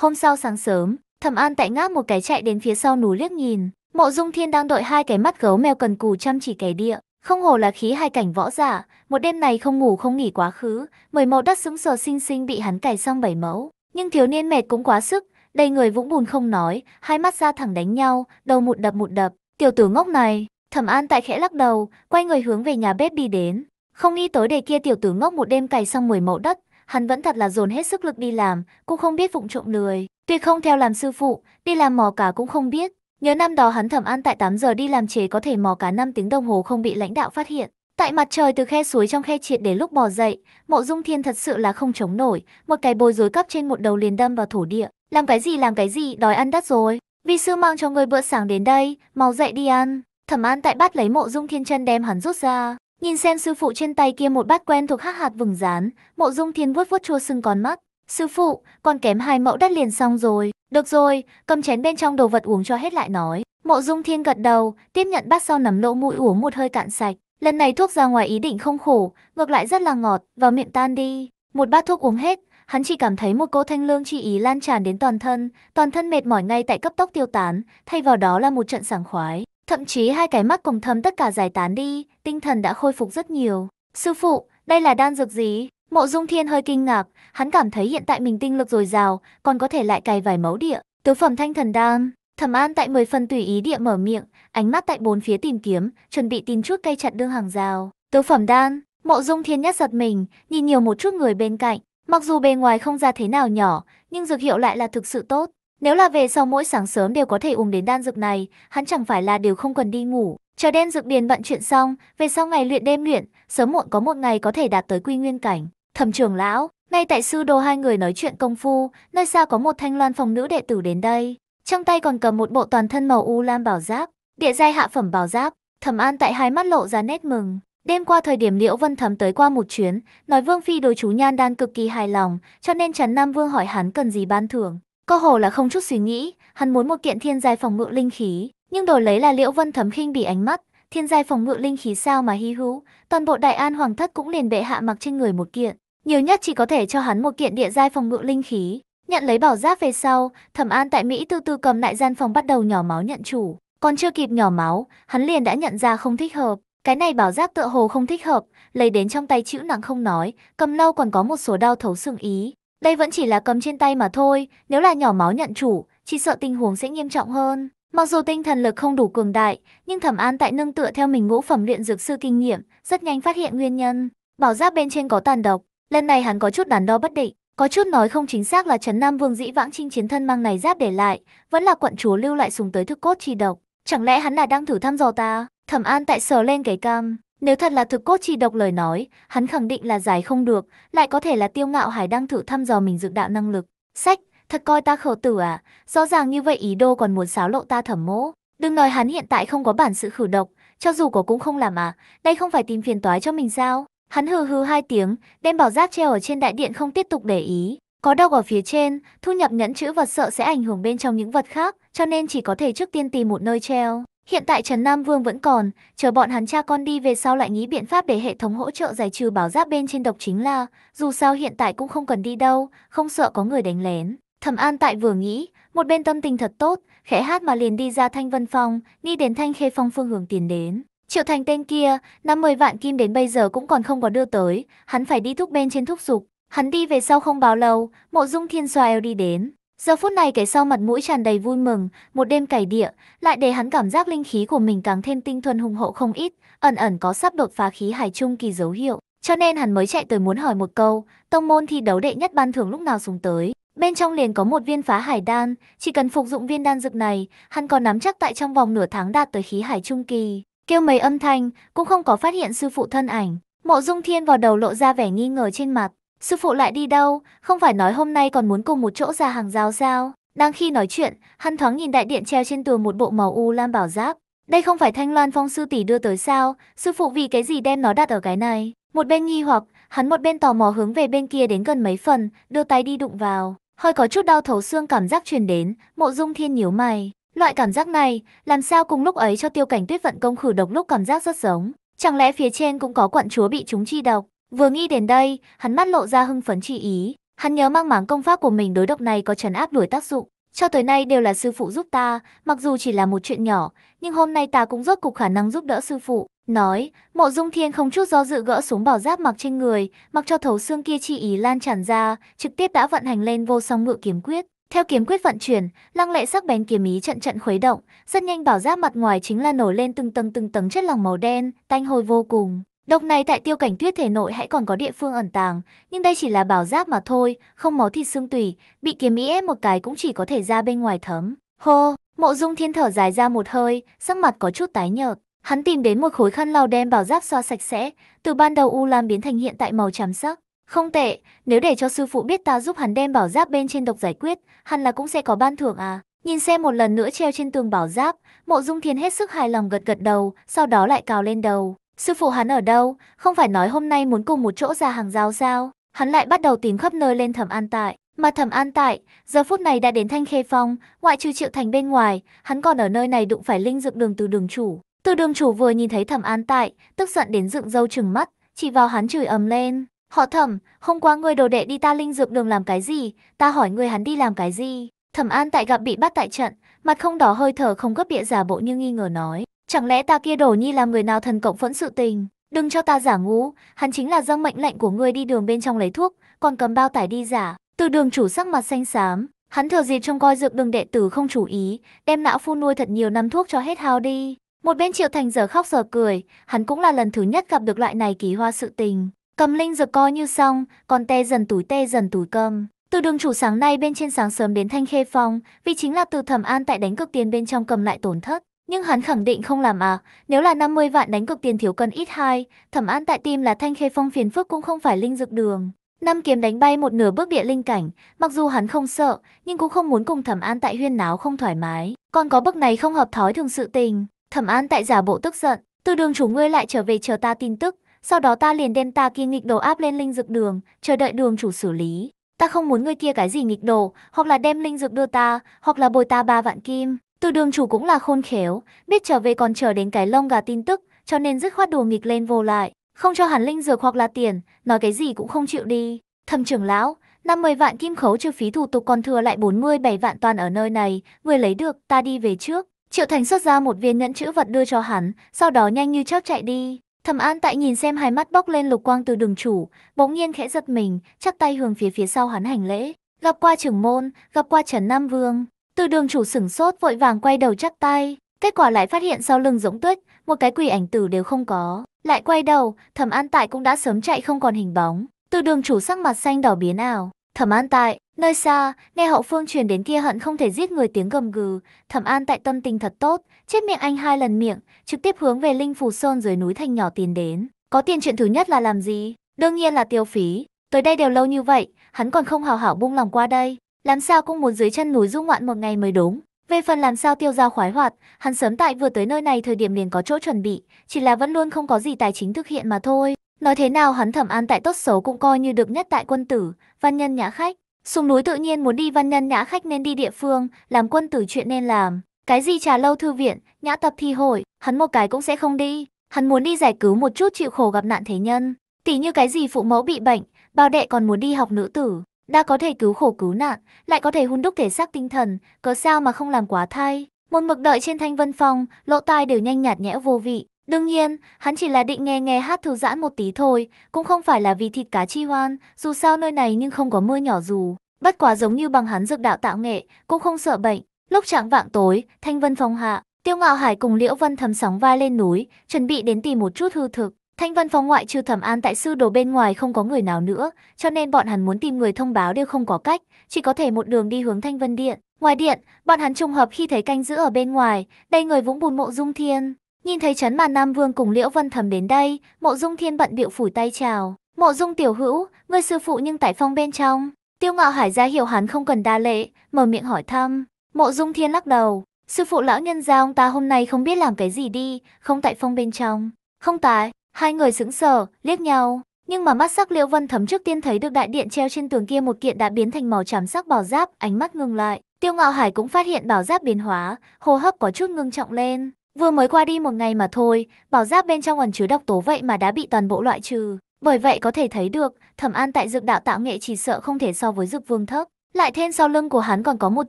Hôm sau sáng sớm, Thẩm An tại ngáp một cái chạy đến phía sau núi liếc nhìn, Mộ Dung Thiên đang đội hai cái mắt gấu mèo cần cù chăm chỉ kẻ địa, không hồ là khí hai cảnh võ giả, một đêm này không ngủ không nghỉ quá khứ, mười mẫu đất súng sờ xinh xinh bị hắn cày xong bảy mẫu, nhưng thiếu niên mệt cũng quá sức, đầy người vũng bùn không nói, hai mắt ra thẳng đánh nhau, đầu mụt đập mụt đập, tiểu tử ngốc này, Thẩm An tại khẽ lắc đầu, quay người hướng về nhà bếp đi đến, không nghĩ tối đề kia tiểu tử ngốc một đêm cày xong 10 mẫu đất, hắn vẫn thật là dồn hết sức lực đi làm, cũng không biết vụng trộm lười. Tuy không theo làm sư phụ, đi làm mò cá cũng không biết. Nhớ năm đó hắn thẩm an tại 8 giờ đi làm chế có thể mò cá 5 tiếng đồng hồ không bị lãnh đạo phát hiện. Tại mặt trời từ khe suối trong khe triệt đến lúc bò dậy, mộ dung thiên thật sự là không chống nổi, một cái bồi rối cắp trên một đầu liền đâm vào thổ địa. Làm cái gì làm cái gì, đòi ăn đắt rồi. Vi sư mang cho người bữa sáng đến đây, mau dậy đi ăn. Thẩm An tại bắt lấy mộ dung thiên chân đem hắn rút ra. Nhìn xem sư phụ trên tay kia một bát quen thuộc hắc hạt vừng rán, mộ dung thiên vuốt vuốt chua sưng con mắt. Sư phụ, còn kém hai mẫu đất liền xong rồi. Được rồi, cầm chén bên trong đồ vật uống cho hết lại nói. Mộ dung thiên gật đầu, tiếp nhận bát sau nắm lỗ mũi uống một hơi cạn sạch. Lần này thuốc ra ngoài ý định không khổ, ngược lại rất là ngọt, vào miệng tan đi. Một bát thuốc uống hết, hắn chỉ cảm thấy một cỗ thanh lương chi ý lan tràn đến toàn thân, toàn thân mệt mỏi ngay tại cấp tốc tiêu tán, thay vào đó là một trận sảng khoái. Thậm chí hai cái mắt cùng thâm tất cả giải tán đi, tinh thần đã khôi phục rất nhiều. Sư phụ, đây là đan dược gì? Mộ Dung Thiên hơi kinh ngạc, hắn cảm thấy hiện tại mình tinh lực dồi dào, còn có thể lại cài vài mẫu địa. Tứ phẩm thanh thần đan, Thẩm An tại 10 phần tùy ý địa mở miệng, ánh mắt tại bốn phía tìm kiếm, chuẩn bị tin chút cây chặn đương hàng rào. Tứ phẩm đan, Mộ Dung Thiên nhất giật mình, nhìn nhiều một chút người bên cạnh, mặc dù bề ngoài không ra thế nào nhỏ, nhưng dược hiệu lại là thực sự tốt. Nếu là về sau mỗi sáng sớm đều có thể uống đến đan dược này, hắn chẳng phải là đều không cần đi ngủ. Chờ đen dược điền bận chuyện xong, về sau ngày luyện đêm luyện, sớm muộn có một ngày có thể đạt tới quy nguyên cảnh. Thẩm trưởng lão, ngay tại sư đồ hai người nói chuyện công phu, nơi xa có một thanh loan phòng nữ đệ tử đến đây. Trong tay còn cầm một bộ toàn thân màu u lam bảo giáp, địa giai hạ phẩm bảo giáp. Thẩm An tại hai mắt lộ ra nét mừng. Đêm qua thời điểm Liễu Vân thẩm tới qua một chuyến, nói Vương Phi đối chú Nhan Đan cực kỳ hài lòng, cho nên Trần Nam Vương hỏi hắn cần gì ban thưởng. Cơ hồ là không chút suy nghĩ, hắn muốn một kiện thiên giai phòng ngự linh khí, nhưng đổi lấy là Liễu Vân thấm khinh bị ánh mắt, thiên giai phòng ngự linh khí sao mà hi hữu, toàn bộ Đại An Hoàng thất cũng liền bệ hạ mặc trên người một kiện, nhiều nhất chỉ có thể cho hắn một kiện địa giai phòng ngự linh khí. Nhận lấy bảo giáp về sau, Thẩm An tại Mỹ từ từ cầm lại gian phòng bắt đầu nhỏ máu nhận chủ, còn chưa kịp nhỏ máu, hắn liền đã nhận ra không thích hợp, cái này bảo giáp tựa hồ không thích hợp, lấy đến trong tay chữ nặng không nói, cầm lâu còn có một số đau thấu xương ý. Đây vẫn chỉ là cầm trên tay mà thôi, nếu là nhỏ máu nhận chủ, chỉ sợ tình huống sẽ nghiêm trọng hơn. Mặc dù tinh thần lực không đủ cường đại, nhưng Thẩm An tại nâng tựa theo mình ngũ phẩm luyện dược sư kinh nghiệm, rất nhanh phát hiện nguyên nhân. Bảo giáp bên trên có tàn độc, lần này hắn có chút đắn đo bất định, có chút nói không chính xác là Trấn Nam Vương dĩ vãng chinh chiến thân mang này giáp để lại, vẫn là quận chúa lưu lại sùng tới thức cốt chi độc. Chẳng lẽ hắn là đang thử thăm dò ta? Thẩm An tại sờ lên cái cam, nếu thật là thực cốt chi độc lời nói, hắn khẳng định là giải không được, lại có thể là tiêu ngạo hải đang thử thăm dò mình dược đạo năng lực. Sách, thật coi ta khẩu tử à, rõ ràng như vậy ý đô còn muốn xáo lộ ta thẩm mỗ. Đừng nói hắn hiện tại không có bản sự khử độc, cho dù có cũng không làm à, đây không phải tìm phiền toái cho mình sao. Hắn hừ hừ hai tiếng, đem bảo giáp treo ở trên đại điện không tiếp tục để ý. Có độc ở phía trên, thu nhập nhẫn chữ vật sợ sẽ ảnh hưởng bên trong những vật khác, cho nên chỉ có thể trước tiên tìm một nơi treo. Hiện tại Trần Nam Vương vẫn còn, chờ bọn hắn cha con đi về sau lại nghĩ biện pháp để hệ thống hỗ trợ giải trừ bảo giáp bên trên độc chính là, dù sao hiện tại cũng không cần đi đâu, không sợ có người đánh lén. Thẩm An tại vừa nghĩ, một bên tâm tình thật tốt, khẽ hát mà liền đi ra Thanh Vân Phong, đi đến Thanh Khê Phong phương hướng tiền đến. Triệu Thành tên kia, năm mười vạn kim đến bây giờ cũng còn không có đưa tới, hắn phải đi thúc bên trên thúc dục. Hắn đi về sau không bao lâu, Mộ Dung Thiên Soái đi đến, Giờ phút này kẻ sau mặt mũi tràn đầy vui mừng, một đêm cày địa, lại để hắn cảm giác linh khí của mình càng thêm tinh thuần hùng hậu không ít, ẩn ẩn có sắp đột phá khí hải trung kỳ dấu hiệu. Cho nên hắn mới chạy tới muốn hỏi một câu, tông môn thi đấu đệ nhất ban thưởng lúc nào xuống tới. Bên trong liền có một viên phá hải đan, chỉ cần phục dụng viên đan dược này, hắn còn nắm chắc tại trong vòng nửa tháng đạt tới khí hải trung kỳ. Kêu mấy âm thanh, cũng không có phát hiện sư phụ thân ảnh. Mộ Dung Thiên vào đầu lộ ra vẻ nghi ngờ trên mặt, Sư phụ lại đi đâu, không phải nói hôm nay còn muốn cùng một chỗ ra hàng giáo sao? Đang khi nói chuyện, hắn thoáng nhìn đại điện treo trên tường một bộ màu u lam bảo giáp. Đây không phải thanh loan phong sư tỷ đưa tới sao, sư phụ vì cái gì đem nó đặt ở cái này? Một bên nghi hoặc, hắn một bên tò mò hướng về bên kia đến gần mấy phần, đưa tay đi đụng vào. Hơi có chút đau thấu xương cảm giác truyền đến, mộ dung thiên nhíu mày. Loại cảm giác này, làm sao cùng lúc ấy cho tiêu cảnh tuyết vận công khử độc lúc cảm giác rất giống. Chẳng lẽ phía trên cũng có quận chúa bị chúng chi độc? Vừa nghĩ đến đây, hắn mắt lộ ra hưng phấn chi ý. Hắn nhớ mang máng công pháp của mình đối độc này có trấn áp đuổi tác dụng. Cho tới nay đều là sư phụ giúp ta, mặc dù chỉ là một chuyện nhỏ, nhưng hôm nay ta cũng rốt cục khả năng giúp đỡ sư phụ. Nói, mộ dung thiên không chút do dự gỡ xuống bảo giáp mặc trên người, mặc cho thấu xương kia chi ý lan tràn ra, trực tiếp đã vận hành lên vô song ngựa kiếm quyết. Theo kiếm quyết vận chuyển, lăng lệ sắc bén kiếm ý trận trận khuấy động, rất nhanh bảo giáp mặt ngoài chính là nổi lên từng tầng từng tầng chất lỏng màu đen, tanh hôi vô cùng. Độc này tại tiêu cảnh tuyết thể nội hãy còn có địa phương ẩn tàng, nhưng đây chỉ là bảo giáp mà thôi, không máu thịt xương tủy, bị kiếm ý ép một cái cũng chỉ có thể ra bên ngoài thấm. Hô, mộ dung thiên thở dài ra một hơi, sắc mặt có chút tái nhợt. Hắn tìm đến một khối khăn lau đem bảo giáp xoa sạch sẽ, từ ban đầu u lam biến thành hiện tại màu trắng sắc. Không tệ, nếu để cho sư phụ biết ta giúp hắn đem bảo giáp bên trên độc giải quyết, hắn là cũng sẽ có ban thưởng à. Nhìn xem một lần nữa treo trên tường bảo giáp, mộ dung thiên hết sức hài lòng gật gật đầu, sau đó lại cào lên đầu. Sư phụ hắn ở đâu? Không phải nói hôm nay muốn cùng một chỗ ra hàng giáo sao? Hắn lại bắt đầu tìm khắp nơi lên thẩm an tại. Mà thẩm an tại, giờ phút này đã đến Thanh Khê Phong, ngoại trừ triệu thành bên ngoài, hắn còn ở nơi này đụng phải linh dược đường từ đường chủ. Từ đường chủ vừa nhìn thấy thẩm an tại, tức giận đến dựng râu trừng mắt, chỉ vào hắn chửi ầm lên. Họ thẩm, hôm qua ngươi đồ đệ đi ta linh dược đường làm cái gì, ta hỏi ngươi hắn đi làm cái gì. Thẩm an tại gặp bị bắt tại trận, mặt không đỏ hơi thở không gấp địa giả bộ như nghi ngờ nói. Chẳng lẽ ta kia đổ nhi là người nào thần cộng phẫn sự tình? Đừng cho ta giả ngu, hắn chính là dâng mệnh lệnh của ngươi đi đường bên trong lấy thuốc, còn cầm bao tải đi giả. Từ đường chủ sắc mặt xanh xám, hắn thừa dịp trông coi dược đường đệ tử không chú ý, đem não phu nuôi thật nhiều năm thuốc cho hết hao đi. Một bên Triệu Thành giờ khóc giờ cười, hắn cũng là lần thứ nhất gặp được loại này kỳ hoa sự tình. Cầm linh dược coi như xong, còn tê dần túi tê dần túi cơm. Từ đường chủ sáng nay bên trên sáng sớm đến Thanh Khê Phong, vì chính là từ thẩm an tại đánh cực tiền bên trong cầm lại tổn thất. Nhưng hắn khẳng định không làm à, nếu là 50 vạn đánh cực tiền thiếu cân ít hai, thẩm an tại tim là thanh khê phong phiền phức cũng không phải linh dược đường. Năm kiếm đánh bay một nửa bước địa linh cảnh, mặc dù hắn không sợ, nhưng cũng không muốn cùng thẩm an tại huyên náo không thoải mái. Còn có bước này không hợp thói thường sự tình, thẩm an tại giả bộ tức giận, từ đường chủ ngươi lại trở về chờ ta tin tức, sau đó ta liền đem ta kia nghịch đồ áp lên linh dược đường, chờ đợi đường chủ xử lý. Ta không muốn ngươi kia cái gì nghịch đồ, hoặc là đem linh dược đưa ta, hoặc là bồi ta ba vạn kim. Từ đường chủ cũng là khôn khéo, biết trở về còn chờ đến cái lông gà tin tức, cho nên dứt khoát đùa nghịch lên vô lại. Không cho hắn linh dược hoặc là tiền, nói cái gì cũng không chịu đi. Thầm trưởng lão, 50 vạn kim khấu chưa phí thủ tục còn thừa lại 47 vạn toàn ở nơi này, người lấy được, ta đi về trước. Triệu Thành xuất ra một viên nhẫn chữ vật đưa cho hắn, sau đó nhanh như chớp chạy đi. Thẩm An Tại nhìn xem hai mắt bốc lên lục quang từ đường chủ, bỗng nhiên khẽ giật mình, chắc tay hướng phía phía sau hắn hành lễ. Gặp qua trưởng môn, gặp qua Trần Nam Vương. Từ đường chủ sửng sốt vội vàng quay đầu chắc tay, kết quả lại phát hiện sau lưng Dũng Tuyết, một cái quỷ ảnh tử đều không có. Lại quay đầu, Thẩm An Tại cũng đã sớm chạy không còn hình bóng. Từ đường chủ sắc mặt xanh đỏ biến ảo, Thẩm An Tại, nơi xa, nghe hậu phương truyền đến kia hận không thể giết người tiếng gầm gừ, Thẩm An Tại tâm tình thật tốt, chết miệng anh hai lần miệng, trực tiếp hướng về Linh Phù Sơn dưới núi thành nhỏ tiền đến. Có tiền chuyện thứ nhất là làm gì? Đương nhiên là tiêu phí, tới đây đều lâu như vậy, hắn còn không hào hảo buông lòng qua đây, làm sao cũng muốn dưới chân núi du ngoạn một ngày mới đúng. Về phần làm sao tiêu giao khoái hoạt, hắn sớm tại vừa tới nơi này thời điểm liền có chỗ chuẩn bị, chỉ là vẫn luôn không có gì tài chính thực hiện mà thôi. Nói thế nào hắn thẩm an tại tốt xấu cũng coi như được nhất tại quân tử, văn nhân nhã khách. Sùng núi tự nhiên muốn đi văn nhân nhã khách nên đi địa phương, làm quân tử chuyện nên làm. Cái gì trà lâu thư viện, nhã tập thi hội, hắn một cái cũng sẽ không đi. Hắn muốn đi giải cứu một chút chịu khổ gặp nạn thế nhân. Tỉ như cái gì phụ mẫu bị bệnh, bao đệ còn muốn đi học nữ tử đã có thể cứu khổ cứu nạn, lại có thể hun đúc thể xác tinh thần, có sao mà không làm quá thay. Một mực đợi trên thanh vân phòng, lỗ tai đều nhanh nhạt nhẽo vô vị. Đương nhiên, hắn chỉ là định nghe nghe hát thư giãn một tí thôi, cũng không phải là vì thịt cá chi hoan, dù sao nơi này nhưng không có mưa nhỏ dù. Bất quá giống như bằng hắn dược đạo tạo nghệ, cũng không sợ bệnh. Lúc trạng vạng tối, thanh vân phòng hạ, tiêu ngạo hải cùng liễu vân thầm sóng vai lên núi, chuẩn bị đến tìm một chút hư thực. Thanh văn phòng ngoại trừ thẩm an tại sư đồ bên ngoài không có người nào nữa, cho nên bọn hắn muốn tìm người thông báo đều không có cách, chỉ có thể một đường đi hướng thanh vân điện. Ngoài điện, bọn hắn trùng hợp khi thấy canh giữ ở bên ngoài, đây người vũng bùn mộ dung thiên. Nhìn thấy chấn mà Nam Vương cùng Liễu Vân Thầm đến đây, mộ dung thiên bận điệu phủi tay chào. Mộ dung tiểu hữu, người sư phụ nhưng tại phong bên trong. Tiêu ngạo hải ra hiểu hắn không cần đa lệ, mở miệng hỏi thăm. Mộ dung thiên lắc đầu, sư phụ lão nhân gia ông ta hôm nay không biết làm cái gì đi, không tại phong bên trong. Không tại, Hai người sững sờ, liếc nhau. Nhưng mà mắt sắc Liễu Vân thấm trước tiên thấy được đại điện treo trên tường kia một kiện đã biến thành màu trắng sắc bảo giáp, ánh mắt ngừng lại. Tiêu Ngạo Hải cũng phát hiện bảo giáp biến hóa, hô hấp có chút ngưng trọng lên. Vừa mới qua đi một ngày mà thôi, bảo giáp bên trong ẩn chứa độc tố vậy mà đã bị toàn bộ loại trừ. Bởi vậy có thể thấy được, Thẩm An tại dược đạo tạo nghệ chỉ sợ không thể so với dược vương thấp. Lại thêm sau lưng của hắn còn có một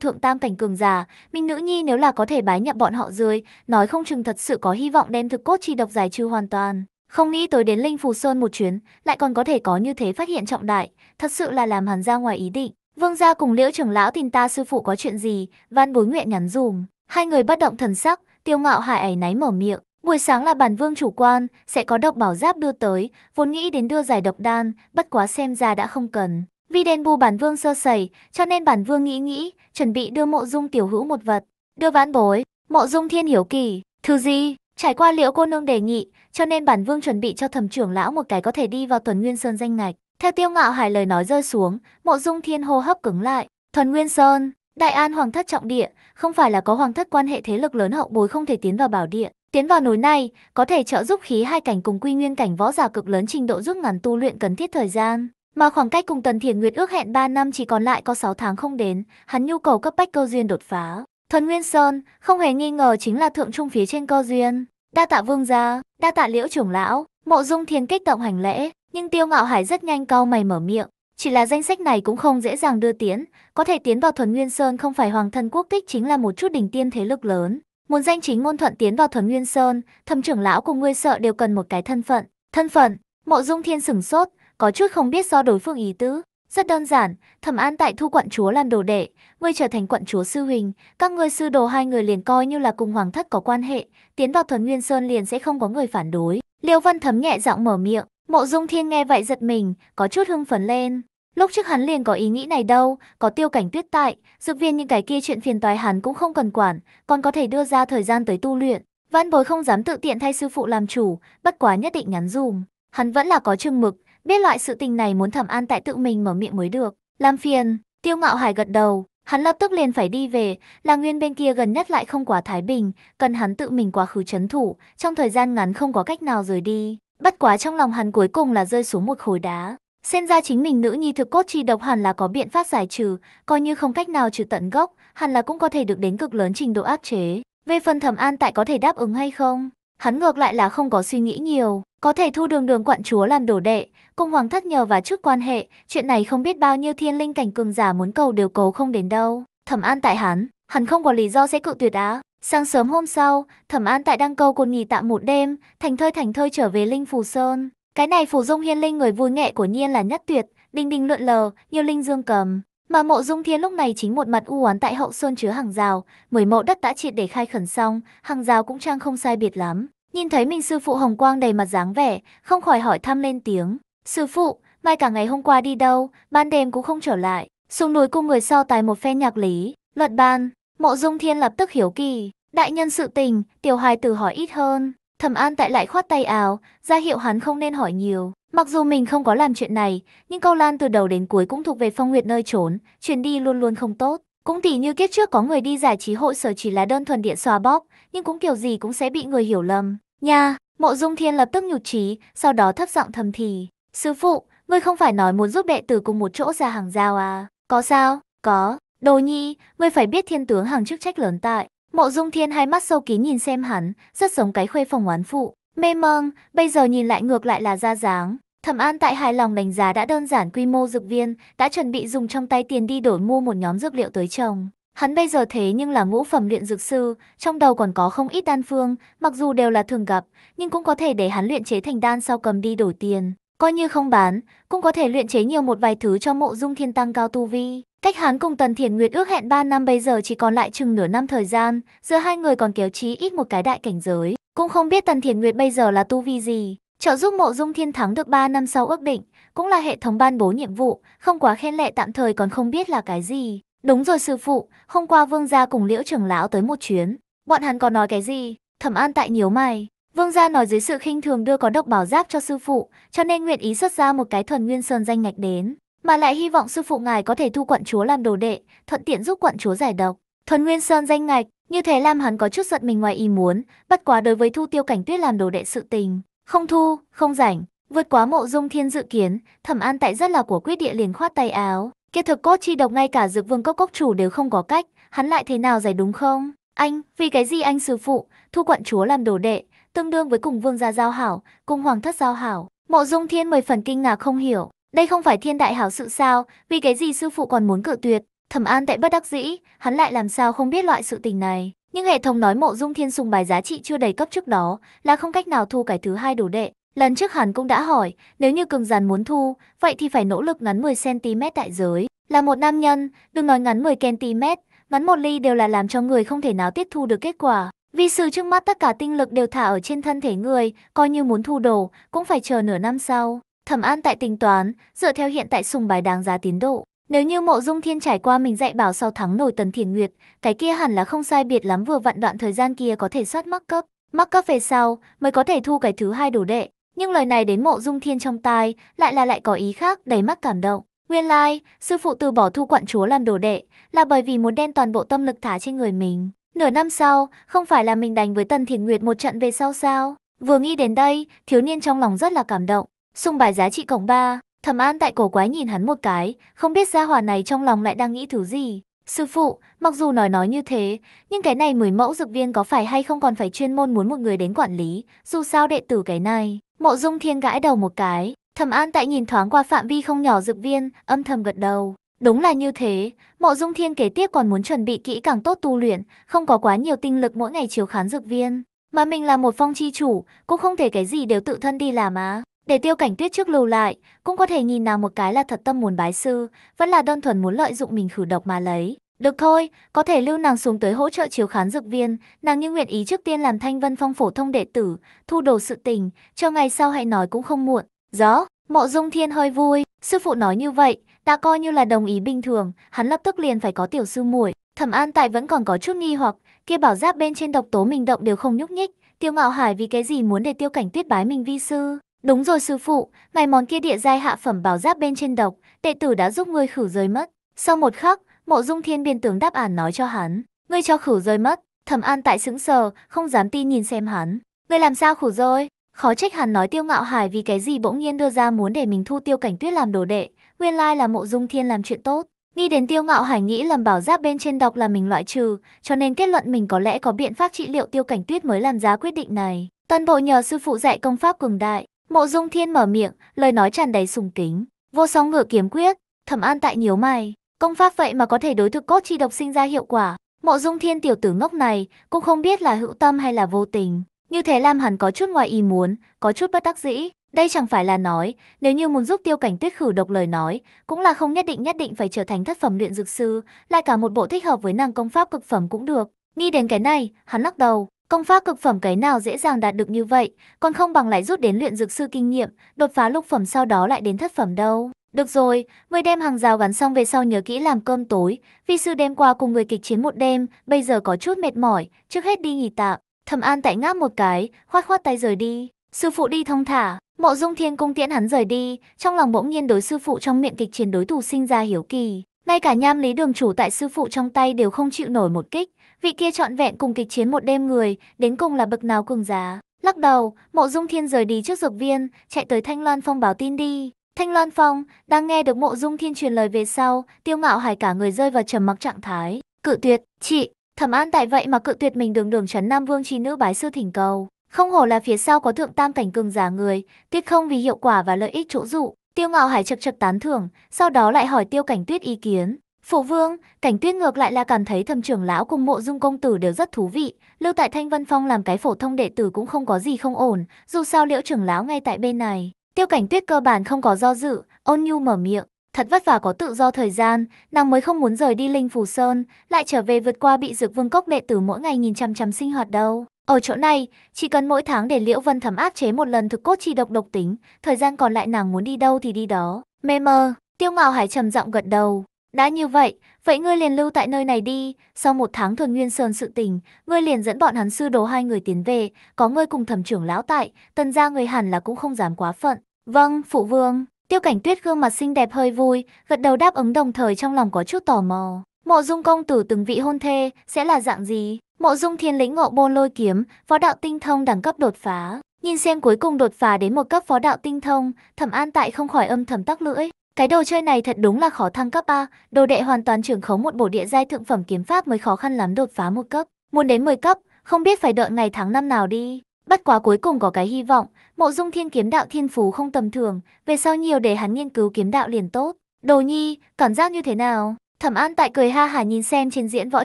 thượng tam cảnh cường giả Minh Nữ Nhi nếu là có thể bái nhập bọn họ dưới, nói không chừng thật sự có hy vọng đem thực cốt chi độc giải trừ hoàn toàn. Không nghĩ tới đến Linh Phù Sơn một chuyến, lại còn có thể có như thế phát hiện trọng đại, thật sự là làm hắn ra ngoài ý định. Vương gia cùng Liễu trưởng lão tin ta sư phụ có chuyện gì, van bối nguyện nhắn dùm. Hai người bất động thần sắc, tiêu ngạo hải ấy náy mở miệng. Buổi sáng là bản vương chủ quan, sẽ có độc bảo giáp đưa tới, vốn nghĩ đến đưa giải độc đan, bất quá xem ra đã không cần. Vì đền bù bản vương sơ sẩy, cho nên bản vương nghĩ nghĩ, chuẩn bị đưa mộ dung tiểu hữu một vật. Đưa ván bối, mộ dung thiên hiểu kỳ, thứ gì? Trải qua liễu cô nương đề nghị, cho nên bản vương chuẩn bị cho thẩm trưởng lão một cái có thể đi vào thuần nguyên sơn danh ngạch. Theo tiêu ngạo hải lời nói rơi xuống, mộ dung thiên hô hấp cứng lại. Thuần nguyên sơn, đại an hoàng thất trọng địa, không phải là có hoàng thất quan hệ thế lực lớn hậu bối không thể tiến vào bảo địa. Tiến vào núi này, có thể trợ giúp khí hai cảnh cùng quy nguyên cảnh võ giả cực lớn trình độ rút ngắn tu luyện cần thiết thời gian. Mà khoảng cách cùng Tần Thiền Nguyệt ước hẹn 3 năm chỉ còn lại có 6 tháng không đến, hắn nhu cầu cấp bách cơ duyên đột phá. Thuần Nguyên Sơn, không hề nghi ngờ chính là thượng trung phía trên cơ duyên. Đa tạ vương gia, đa tạ liễu trưởng lão, mộ dung thiên kích động hành lễ, nhưng tiêu ngạo hải rất nhanh cau mày mở miệng. Chỉ là danh sách này cũng không dễ dàng đưa tiến, có thể tiến vào thuần nguyên sơn không phải hoàng thân quốc tích chính là một chút đỉnh tiên thế lực lớn. Muốn danh chính ngôn thuận tiến vào thuần nguyên sơn, thâm trưởng lão cùng ngươi sợ đều cần một cái thân phận. Thân phận, mộ dung thiên sửng sốt, có chút không biết do đối phương ý tứ. Rất đơn giản, Thẩm An tại thu quận chúa làm đồ đệ, ngươi trở thành quận chúa sư huynh, các ngươi sư đồ hai người liền coi như là cùng hoàng thất có quan hệ, tiến vào Thuần Nguyên Sơn liền sẽ không có người phản đối. Liêu Văn Thấm nhẹ giọng mở miệng, Mộ Dung Thiên nghe vậy giật mình, có chút hưng phấn lên. Lúc trước hắn liền có ý nghĩ này đâu, có tiêu cảnh tuyết tại, dược viên những cái kia chuyện phiền toái hắn cũng không cần quản, còn có thể đưa ra thời gian tới tu luyện. Văn bối không dám tự tiện thay sư phụ làm chủ, bất quá nhất định nhắn dùm. Hắn vẫn là có chừng mực, Biết loại sự tình này muốn thẩm an tại tự mình mở miệng mới được. Làm phiền, tiêu ngạo hải gật đầu. Hắn lập tức liền phải đi về, là nguyên bên kia gần nhất lại không quá thái bình, cần hắn tự mình quá khứ chấn thủ, trong thời gian ngắn không có cách nào rời đi. Bất quá trong lòng hắn cuối cùng là rơi xuống một khối đá. Xem ra chính mình nữ nhi thực cốt chi độc hẳn là có biện pháp giải trừ, coi như không cách nào trừ tận gốc, hẳn là cũng có thể được đến cực lớn trình độ áp chế. Về phần thẩm an tại có thể đáp ứng hay không, Hắn ngược lại là không có suy nghĩ nhiều, có thể thu đường đường quận chúa làm đồ đệ, cung hoàng thất nhờ và chút quan hệ, chuyện này không biết bao nhiêu thiên linh cảnh cường giả muốn cầu đều cầu không đến đâu. Thẩm An tại hắn, hắn không có lý do sẽ cự tuyệt á. Sáng sớm hôm sau, Thẩm An tại đăng câu cồn nghỉ tạm một đêm, thành thơi thành thơi trở về Linh Phù Sơn. Cái này Phù Dung Hiên Linh người vui nghệ của nhiên là nhất tuyệt, đinh đinh lượn lờ, nhiều linh dương cầm. Mà mộ dung thiên lúc này chính một mặt u oán tại hậu sơn chứa hàng rào, mười mộ đất đã triệt để khai khẩn xong, hàng rào cũng trang không sai biệt lắm. Nhìn thấy mình sư phụ Hồng Quang đầy mặt dáng vẻ, không khỏi hỏi thăm lên tiếng. Sư phụ, mai cả ngày hôm qua đi đâu, ban đêm cũng không trở lại. Xuống núi cùng người so tài một phen nhạc lý, luật ban. Mộ dung thiên lập tức hiểu kỳ, đại nhân sự tình, tiểu hài tử hỏi ít hơn. Thẩm An tại lại khoát tay áo, ra hiệu hắn không nên hỏi nhiều. Mặc dù mình không có làm chuyện này, nhưng câu lan từ đầu đến cuối cũng thuộc về phong nguyệt nơi trốn, chuyển đi luôn luôn không tốt. Cũng tỉ như kiếp trước có người đi giải trí hội sở chỉ là đơn thuần điện xòa bóp, nhưng cũng kiểu gì cũng sẽ bị người hiểu lầm. Nha, mộ dung thiên lập tức nhụt trí, sau đó thấp giọng thầm thì. Sư phụ, ngươi không phải nói muốn giúp đệ tử cùng một chỗ ra hàng giao à? Có sao? Có. Đồ nhi, ngươi phải biết thiên tướng hàng chức trách lớn tại. Mộ Dung Thiên hai mắt sâu kín nhìn xem hắn, rất giống cái khuê phòng oán phụ. Mê mâng, bây giờ nhìn lại ngược lại là ra dáng. Thẩm An tại hài lòng đánh giá đã đơn giản quy mô dược viên, đã chuẩn bị dùng trong tay tiền đi đổi mua một nhóm dược liệu tới trồng. Hắn bây giờ thế nhưng là ngũ phẩm luyện dược sư, trong đầu còn có không ít đan phương, mặc dù đều là thường gặp, nhưng cũng có thể để hắn luyện chế thành đan sau cầm đi đổi tiền. Coi như không bán, cũng có thể luyện chế nhiều một vài thứ cho mộ dung thiên tăng cao tu vi. Cách hắn cùng Tần Thiển Nguyệt ước hẹn 3 năm bây giờ chỉ còn lại chừng nửa năm thời gian, giữa hai người còn kéo chí ít một cái đại cảnh giới. Cũng không biết Tần Thiển Nguyệt bây giờ là tu vi gì, trợ giúp mộ dung thiên thắng được 3 năm sau ước định, cũng là hệ thống ban bố nhiệm vụ, không quá khen lệ tạm thời còn không biết là cái gì. Đúng rồi sư phụ, hôm qua vương gia cùng liễu trưởng lão tới một chuyến, bọn hắn có nói cái gì, thẩm an tại nhíu mày, Vương gia nói dưới sự khinh thường đưa có độc bảo giáp cho sư phụ, cho nên nguyện ý xuất ra một cái thuần nguyên sơn danh ngạch đến, mà lại hy vọng sư phụ ngài có thể thu quận chúa làm đồ đệ, thuận tiện giúp quận chúa giải độc. Thuần nguyên sơn danh ngạch, như thế làm hắn có chút giận mình ngoài ý muốn, bất quá đối với thu tiêu cảnh tuyết làm đồ đệ sự tình, không thu, không rảnh, vượt quá mộ dung thiên dự kiến, thẩm an tại rất là của quyết địa liền khoát tay áo. kia thực cốt chi độc ngay cả dược vương cốc cốc chủ đều không có cách, hắn lại thế nào giải đúng không? Anh, vì cái gì anh sư phụ, thu quận chúa làm đồ đệ, tương đương với cùng vương gia giao hảo, cùng hoàng thất giao hảo. Mộ Dung Thiên mười phần kinh ngạc không hiểu, đây không phải thiên đại hảo sự sao, vì cái gì sư phụ còn muốn cự tuyệt? Thẩm An tại bất đắc dĩ, hắn lại làm sao không biết loại sự tình này. Nhưng hệ thống nói Mộ Dung Thiên sùng bài giá trị chưa đầy cấp trước đó, là không cách nào thu cái thứ hai đồ đệ. Lần trước hắn cũng đã hỏi, nếu như cường giàn muốn thu, vậy thì phải nỗ lực ngắn 10cm tại giới. Là một nam nhân, đừng nói ngắn 10cm, ngắn một ly đều là làm cho người không thể nào tiếp thu được kết quả vì sự trước mắt tất cả tinh lực đều thả ở trên thân thể người, coi như muốn thu đồ, cũng phải chờ nửa năm sau. Thẩm An tại tính toán, dựa theo hiện tại sùng bài đáng giá tiến độ. Nếu như mộ dung thiên trải qua mình dạy bảo sau thắng nổi tần thiền nguyệt, cái kia hẳn là không sai biệt lắm vừa vặn đoạn thời gian kia có thể soát mắc cấp. Mắc cấp về sau mới có thể thu cái thứ hai đồ đệ. Nhưng lời này đến mộ dung thiên trong tai, lại là lại có ý khác đầy mắt cảm động. Nguyên lai, like, sư phụ từ bỏ thu quận chúa làm đồ đệ, là bởi vì muốn đem toàn bộ tâm lực thả trên người mình. Nửa năm sau, không phải là mình đánh với Tần Thiền Nguyệt một trận về sau sao? Vừa nghĩ đến đây, thiếu niên trong lòng rất là cảm động. Xung bài giá trị cộng ba. thầm an tại cổ quái nhìn hắn một cái, không biết gia hỏa này trong lòng lại đang nghĩ thứ gì. Sư phụ, mặc dù nói nói như thế, nhưng cái này mười mẫu dược viên có phải hay không còn phải chuyên môn muốn một người đến quản lý, dù sao đệ tử cái này. Mộ dung thiên gãi đầu một cái, thầm an tại nhìn thoáng qua phạm vi không nhỏ dược viên, âm thầm gật đầu. Đúng là như thế, Mộ Dung Thiên kế tiếp còn muốn chuẩn bị kỹ càng tốt tu luyện, không có quá nhiều tinh lực mỗi ngày chiếu khán dược viên. Mà mình là một phong chi chủ, cũng không thể cái gì đều tự thân đi làm á. Để tiêu cảnh tuyết trước lưu lại, cũng có thể nhìn nào một cái là thật tâm muốn bái sư, vẫn là đơn thuần muốn lợi dụng mình khử độc mà lấy. Được thôi, có thể lưu nàng xuống tới hỗ trợ chiếu khán dược viên, nàng như nguyện ý trước tiên làm thanh vân phong phổ thông đệ tử, thu đồ sự tình, cho ngày sau hãy nói cũng không muộn. Rõ. Mộ Dung Thiên hơi vui, sư phụ nói như vậy, ta coi như là đồng ý bình thường, hắn lập tức liền phải có tiểu sư muội. Thẩm An Tại vẫn còn có chút nghi hoặc, kia bảo giáp bên trên độc tố mình động đều không nhúc nhích, Tiêu Ngạo Hải vì cái gì muốn để Tiêu Cảnh Tuyết bái mình vi sư? Đúng rồi sư phụ, ngày món kia địa giai hạ phẩm bảo giáp bên trên độc, đệ tử đã giúp ngươi khử rơi mất. Sau một khắc, Mộ Dung Thiên biên tướng đáp án nói cho hắn, ngươi cho khử rơi mất. Thẩm An Tại sững sờ, không dám tin nhìn xem hắn. Ngươi làm sao khử rơi? Khó trách hắn nói tiêu ngạo hải vì cái gì bỗng nhiên đưa ra muốn để mình thu tiêu cảnh tuyết làm đồ đệ, nguyên lai là mộ dung thiên làm chuyện tốt. Nghĩ đến tiêu ngạo hải nghĩ lầm bảo giáp bên trên độc là mình loại trừ, cho nên kết luận mình có lẽ có biện pháp trị liệu tiêu cảnh tuyết mới làm giá quyết định này. Toàn bộ nhờ sư phụ dạy công pháp cường đại, mộ dung thiên mở miệng, lời nói tràn đầy sùng kính. Vô song ngựa kiếm quyết, thẩm an tại nhiều mày, công pháp vậy mà có thể đối thực cốt chi độc sinh ra hiệu quả. Mộ dung thiên tiểu tử ngốc này cũng không biết là hữu tâm hay là vô tình. Như thế Lam Hàn có chút ngoài ý muốn, có chút bất đắc dĩ. Đây chẳng phải là nói, nếu như muốn giúp tiêu cảnh tuyết khử độc lời nói, cũng là không nhất định nhất định phải trở thành thất phẩm luyện dược sư, lại cả một bộ thích hợp với năng công pháp cực phẩm cũng được. Nghĩ đến cái này, hắn lắc đầu, công pháp cực phẩm cái nào dễ dàng đạt được như vậy, còn không bằng lại rút đến luyện dược sư kinh nghiệm, đột phá lục phẩm sau đó lại đến thất phẩm đâu. Được rồi, người đem hàng rào gắn xong về sau nhớ kỹ làm cơm tối, vi sư đem qua cùng người kịch chiến một đêm, bây giờ có chút mệt mỏi, trước hết đi nghỉ tạm. Thẩm An tại ngáp một cái, khoát khoát tay rời đi. Sư phụ đi thông thả, Mộ Dung Thiên cung tiễn hắn rời đi, trong lòng bỗng nhiên đối sư phụ trong miệng kịch chiến đối thủ sinh ra hiếu kỳ. Ngay cả nham lý đường chủ tại sư phụ trong tay đều không chịu nổi một kích, vị kia trọn vẹn cùng kịch chiến một đêm người, đến cùng là bậc nào cường giả. Lắc đầu, Mộ Dung Thiên rời đi trước dược viên, chạy tới Thanh Loan Phong báo tin đi. Thanh Loan Phong đang nghe được Mộ Dung Thiên truyền lời về sau, tiêu ngạo hải cả người rơi vào trầm mặc trạng thái, cự tuyệt, "Chị, Thẩm An tại vậy mà cự tuyệt mình đường đường trấn Nam Vương chi nữ bái sư thỉnh cầu. Không hổ là phía sau có thượng tam cảnh cường giả người, tiếc không vì hiệu quả và lợi ích chỗ dụ. Tiêu Ngạo Hải chật chật tán thưởng, sau đó lại hỏi Tiêu Cảnh Tuyết ý kiến. Phụ vương, cảnh tuyết ngược lại là cảm thấy thầm trưởng lão cùng mộ dung công tử đều rất thú vị. Lưu tại Thanh Vân Phong làm cái phổ thông đệ tử cũng không có gì không ổn, dù sao liễu trưởng lão ngay tại bên này. Tiêu cảnh tuyết cơ bản không có do dự, ôn nhu mở miệng. Thật vất vả có tự do thời gian, nàng mới không muốn rời đi Linh Phù Sơn, lại trở về vượt qua bị dược vương cốc đệ tử mỗi ngày nghìn trăm trăm sinh hoạt đâu. Ở chỗ này, chỉ cần mỗi tháng để Liễu Vân Thẩm áp chế một lần thực cốt chi độc độc tính, thời gian còn lại nàng muốn đi đâu thì đi đó. Mê mơ, tiêu ngạo hải trầm giọng gật đầu. Đã như vậy, vậy ngươi liền lưu tại nơi này đi, sau một tháng thuần nguyên sơn sự tình, ngươi liền dẫn bọn hắn sư đồ hai người tiến về, có ngươi cùng thẩm trưởng lão tại, tần gia người hẳn là cũng không dám quá phận. Vâng, phụ vương. Tiêu cảnh tuyết gương mặt xinh đẹp hơi vui, gật đầu đáp ứng đồng thời trong lòng có chút tò mò. Mộ dung công tử từng vị hôn thê, sẽ là dạng gì? Mộ dung thiên lĩnh ngộ bôn lôi kiếm, phó đạo tinh thông đẳng cấp đột phá. Nhìn xem cuối cùng đột phá đến một cấp phó đạo tinh thông, thẩm an tại không khỏi âm thầm tắc lưỡi. Cái đồ chơi này thật đúng là khó thăng cấp a, đồ đệ hoàn toàn trưởng khống một bộ địa giai thượng phẩm kiếm pháp mới khó khăn lắm đột phá một cấp. Muốn đến 10 cấp, không biết phải đợi ngày tháng năm nào đi. Bất quá cuối cùng có cái hy vọng, mộ dung thiên kiếm đạo thiên phú không tầm thường, về sau nhiều để hắn nghiên cứu kiếm đạo liền tốt. Đồ nhi, cảm giác như thế nào? Thẩm An tại cười ha hả nhìn xem trên diễn võ